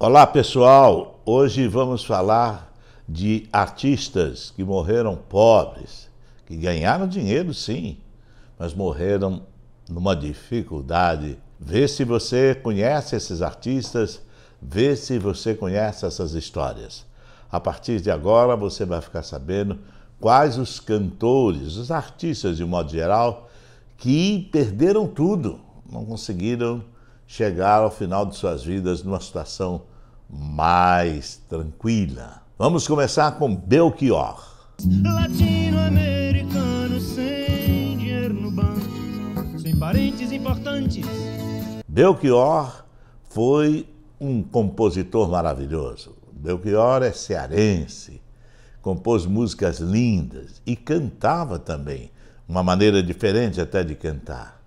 Olá pessoal, hoje vamos falar de artistas que morreram pobres, que ganharam dinheiro sim, mas morreram numa dificuldade. Vê se você conhece esses artistas, vê se você conhece essas histórias. A partir de agora você vai ficar sabendo quais os cantores, os artistas de modo geral, que perderam tudo, não conseguiram chegar ao final de suas vidas numa situação mais tranquila. Vamos começar com Belchior. Latino-americano sem dinheiro no banco, sem parentes importantes. Belchior foi um compositor maravilhoso. Belchior é cearense, compôs músicas lindas e cantava também, uma maneira diferente até de cantar.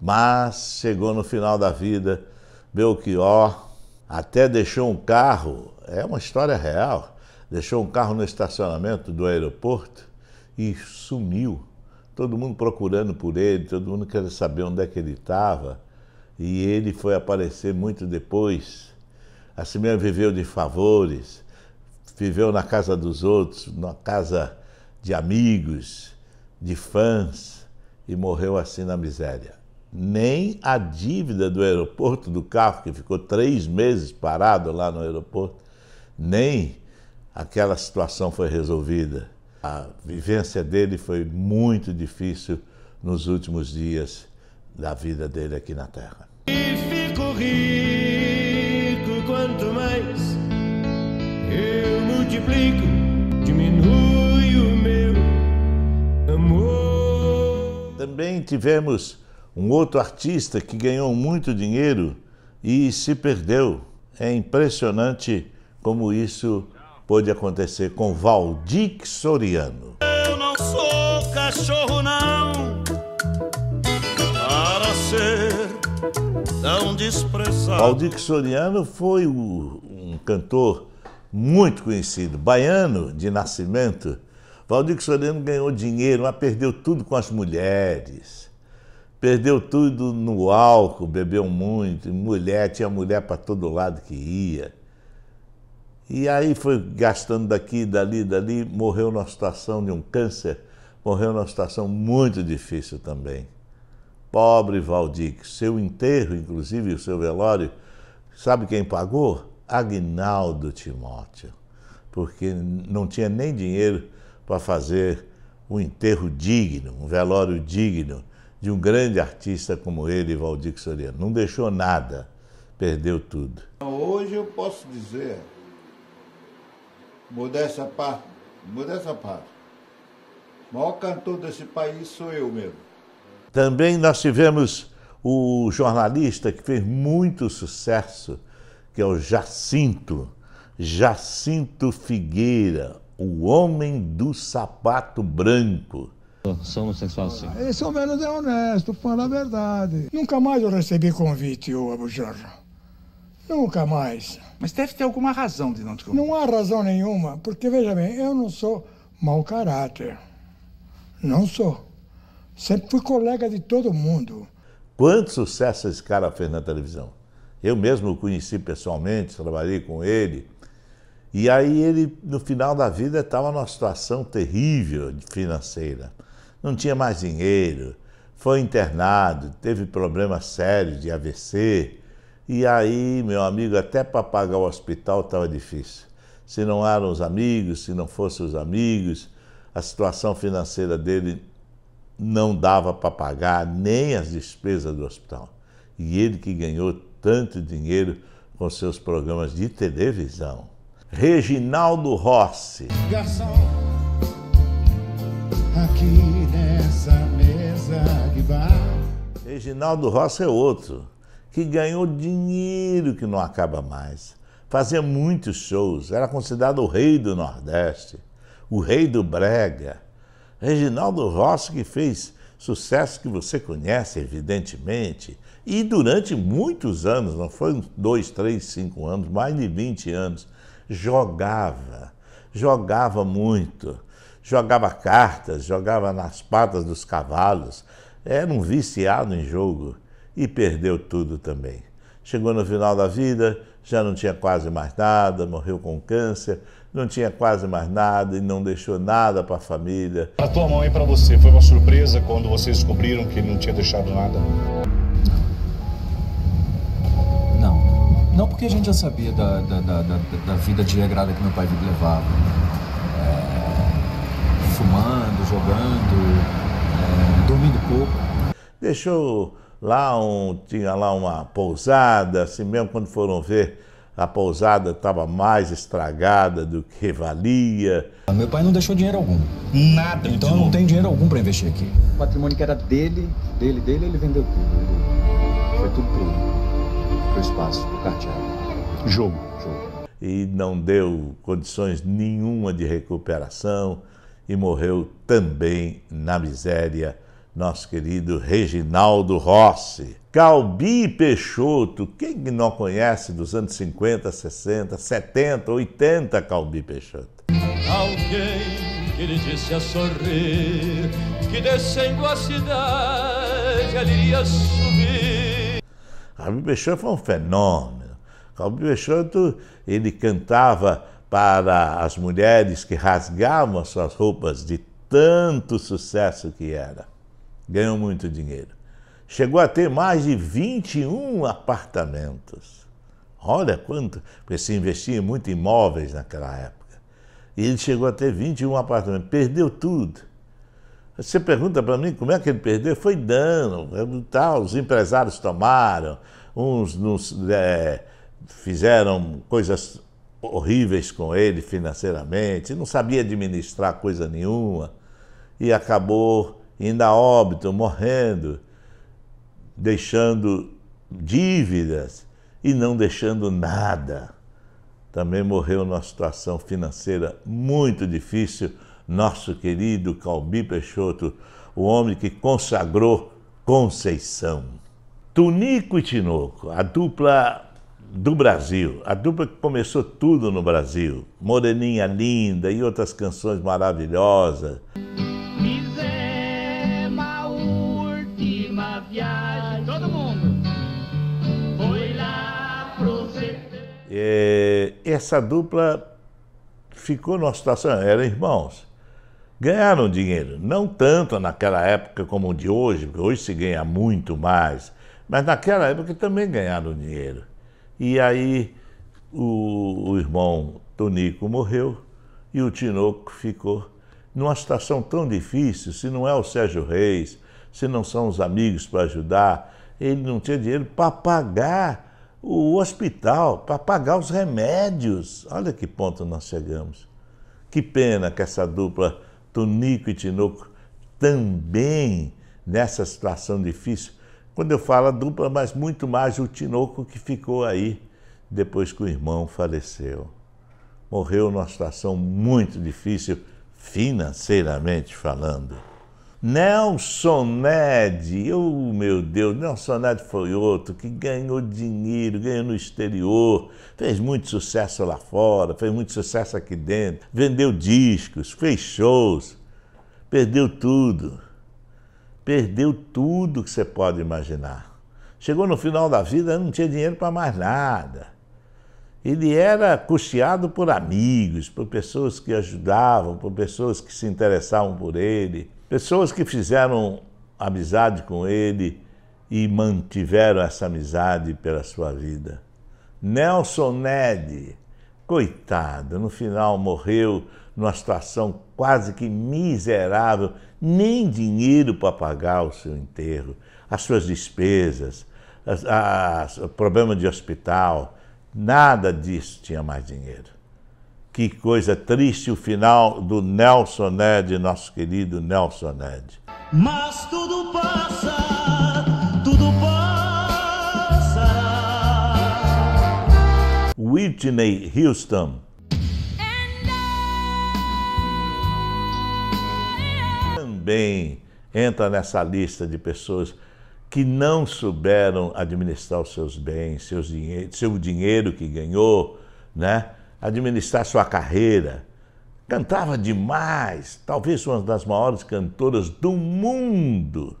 Mas chegou no final da vida, Belchior até deixou um carro, é uma história real, deixou um carro no estacionamento do aeroporto e sumiu. Todo mundo procurando por ele, todo mundo querendo saber onde é que ele estava. E ele foi aparecer muito depois. Assim mesmo viveu de favores, viveu na casa dos outros, na casa de amigos, de fãs, e morreu assim na miséria nem a dívida do aeroporto do carro, que ficou três meses parado lá no aeroporto, nem aquela situação foi resolvida. A vivência dele foi muito difícil nos últimos dias da vida dele aqui na Terra. E fico rico quanto mais eu multiplico, diminui o meu amor. Também tivemos um outro artista que ganhou muito dinheiro e se perdeu. É impressionante como isso pôde acontecer com Valdir Soriano. Eu não sou cachorro, não, para ser tão desprezado. Valdir Soriano foi um cantor muito conhecido, baiano de nascimento. Valdir Soriano ganhou dinheiro, mas perdeu tudo com as mulheres Perdeu tudo no álcool, bebeu muito, mulher, tinha mulher para todo lado que ia. E aí foi gastando daqui, dali, dali, morreu numa situação de um câncer, morreu numa situação muito difícil também. Pobre Valdir, seu enterro, inclusive o seu velório, sabe quem pagou? Agnaldo Timóteo, porque não tinha nem dinheiro para fazer um enterro digno, um velório digno de um grande artista como ele, Valdir Soriano. Não deixou nada, perdeu tudo. Hoje eu posso dizer, modéstia parte, modéstia parte, o maior cantor desse país sou eu mesmo. Também nós tivemos o jornalista que fez muito sucesso, que é o Jacinto, Jacinto Figueira, o homem do sapato branco. São homossexual, sim. É Eles são menos honestos, fala a verdade. Nunca mais eu recebi convite, ô Abujamra. Nunca mais. Mas deve ter alguma razão de não te convidar. Não há razão nenhuma, porque veja bem, eu não sou mau caráter. Não sou. Sempre fui colega de todo mundo. Quanto sucesso esse cara fez na televisão. Eu mesmo o conheci pessoalmente, trabalhei com ele. E aí ele, no final da vida, estava numa situação terrível financeira não tinha mais dinheiro, foi internado, teve problemas sérios de AVC. E aí, meu amigo, até para pagar o hospital estava difícil. Se não eram os amigos, se não fossem os amigos, a situação financeira dele não dava para pagar nem as despesas do hospital. E ele que ganhou tanto dinheiro com seus programas de televisão. Reginaldo Rossi. Garçom, aqui Reginaldo Rossi é outro, que ganhou dinheiro que não acaba mais. Fazia muitos shows, era considerado o rei do Nordeste, o rei do Brega. Reginaldo Rossi que fez sucesso que você conhece, evidentemente, e durante muitos anos, não foi dois, três, cinco anos, mais de 20 anos, jogava, jogava muito, jogava cartas, jogava nas patas dos cavalos, era um viciado em jogo e perdeu tudo também. Chegou no final da vida, já não tinha quase mais nada, morreu com câncer, não tinha quase mais nada e não deixou nada para a família. A tua mãe para você foi uma surpresa quando vocês descobriram que ele não tinha deixado nada? Não. Não, porque a gente já sabia da, da, da, da, da vida desregrada que meu pai levava. É, fumando, jogando, dormindo pouco. Deixou lá um, tinha lá uma pousada, assim mesmo quando foram ver, a pousada estava mais estragada do que valia. Ah, meu pai não deixou dinheiro algum. Nada. Então não tem dinheiro algum para investir aqui. O patrimônio que era dele, dele, dele, ele vendeu tudo. Ele foi tudo pro, pro espaço, pro carteado. Jogo. Jogo. E não deu condições nenhuma de recuperação e morreu também na miséria nosso querido Reginaldo Rossi. Calbi Peixoto, quem não conhece dos anos 50, 60, 70, 80 Calbi Peixoto? Alguém que lhe disse a sorrir que descendo a cidade ele iria subir. Calbi Peixoto foi um fenômeno. Calbi Peixoto, ele cantava para as mulheres que rasgavam as suas roupas de tanto sucesso que era ganhou muito dinheiro. Chegou a ter mais de 21 apartamentos. Olha quanto, porque se investia muito em imóveis naquela época. E ele chegou a ter 21 apartamentos, perdeu tudo. Você pergunta para mim como é que ele perdeu? Foi dano, tal, os empresários tomaram, uns nos, é, fizeram coisas horríveis com ele financeiramente, não sabia administrar coisa nenhuma e acabou indo a óbito, morrendo, deixando dívidas e não deixando nada. Também morreu numa situação financeira muito difícil, nosso querido Calbi Peixoto, o homem que consagrou Conceição. Tunico e Tinoco, a dupla do Brasil, a dupla que começou tudo no Brasil, Moreninha Linda e outras canções maravilhosas. é, essa dupla ficou numa situação, eram irmãos. Ganharam dinheiro, não tanto naquela época como de hoje, porque hoje se ganha muito mais, mas naquela época também ganharam dinheiro. E aí o, o irmão Tonico morreu e o Tinoco ficou numa situação tão difícil, se não é o Sérgio Reis, se não são os amigos para ajudar, ele não tinha dinheiro para pagar o hospital para pagar os remédios. Olha que ponto nós chegamos. Que pena que essa dupla Tonico e Tinoco também nessa situação difícil. Quando eu falo dupla, mas muito mais o Tinoco que ficou aí depois que o irmão faleceu. Morreu numa situação muito difícil financeiramente falando. Nelson Ned, oh meu Deus, Nelson Ned foi outro que ganhou dinheiro, ganhou no exterior, fez muito sucesso lá fora, fez muito sucesso aqui dentro, vendeu discos, fez shows, perdeu tudo. Perdeu tudo que você pode imaginar. Chegou no final da vida, não tinha dinheiro para mais nada. Ele era custeado por amigos, por pessoas que ajudavam, por pessoas que se interessavam por ele. Pessoas que fizeram amizade com ele e mantiveram essa amizade pela sua vida. Nelson Ned, coitado, no final morreu numa situação quase que miserável, nem dinheiro para pagar o seu enterro, as suas despesas, as, as, o problema de hospital, nada disso tinha mais dinheiro. Que coisa triste o final do Nelson Ned, nosso querido Nelson Ned. Mas tudo passa, tudo passa. Whitney Houston. Também entra nessa lista de pessoas que não souberam administrar os seus bens, seus dinhe seu dinheiro que ganhou, né? administrar sua carreira. Cantava demais, talvez uma das maiores cantoras do mundo.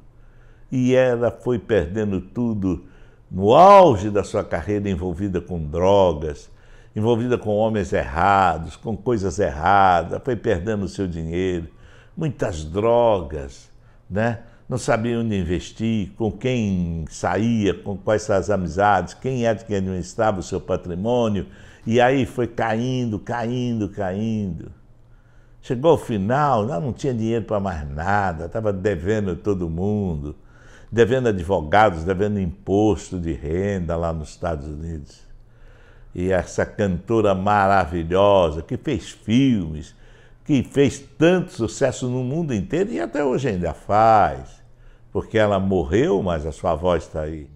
E ela foi perdendo tudo no auge da sua carreira, envolvida com drogas, envolvida com homens errados, com coisas erradas, foi perdendo o seu dinheiro, muitas drogas, né? não sabia onde investir, com quem saía, com quais as amizades, quem é era que administrava o seu patrimônio, e aí foi caindo, caindo, caindo. Chegou ao final, não tinha dinheiro para mais nada, estava devendo todo mundo, devendo advogados, devendo imposto de renda lá nos Estados Unidos. E essa cantora maravilhosa que fez filmes, que fez tanto sucesso no mundo inteiro e até hoje ainda faz, porque ela morreu, mas a sua voz está aí.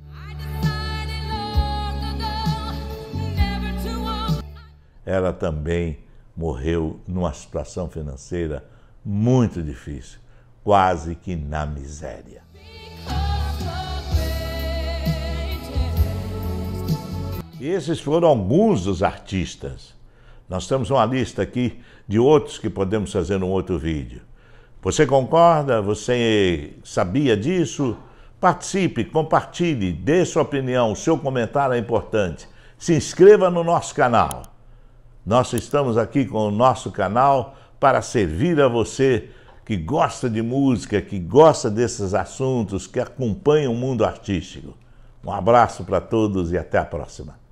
Ela também morreu numa situação financeira muito difícil, quase que na miséria. E esses foram alguns dos artistas nós temos uma lista aqui de outros que podemos fazer num outro vídeo. Você concorda? Você sabia disso? Participe, compartilhe, dê sua opinião, seu comentário é importante. Se inscreva no nosso canal. Nós estamos aqui com o nosso canal para servir a você que gosta de música, que gosta desses assuntos, que acompanha o mundo artístico. Um abraço para todos e até a próxima.